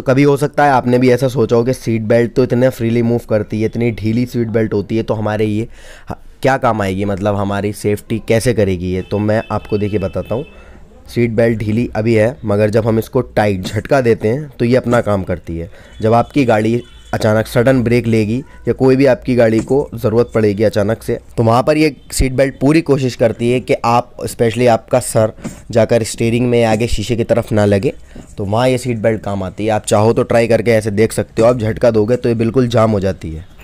तो कभी हो सकता है आपने भी ऐसा सोचा हो कि सीट बेल्ट तो इतना फ्रीली मूव करती है इतनी ढीली सीट बेल्ट होती है तो हमारे ये क्या काम आएगी मतलब हमारी सेफ्टी कैसे करेगी ये तो मैं आपको देखिए बताता हूँ सीट बेल्ट ढीली अभी है मगर जब हम इसको टाइट झटका देते हैं तो ये अपना काम करती है जब आपकी गाड़ी अचानक सडन ब्रेक लेगी या कोई भी आपकी गाड़ी को ज़रूरत पड़ेगी अचानक से तो वहाँ पर ये सीट बेल्ट पूरी कोशिश करती है कि आप स्पेशली आपका सर जाकर स्टेयरिंग में आगे शीशे की तरफ ना लगे तो वहाँ ये सीट बेल्ट काम आती है आप चाहो तो ट्राई करके ऐसे देख सकते हो आप झटका दोगे तो ये बिल्कुल जाम हो जाती है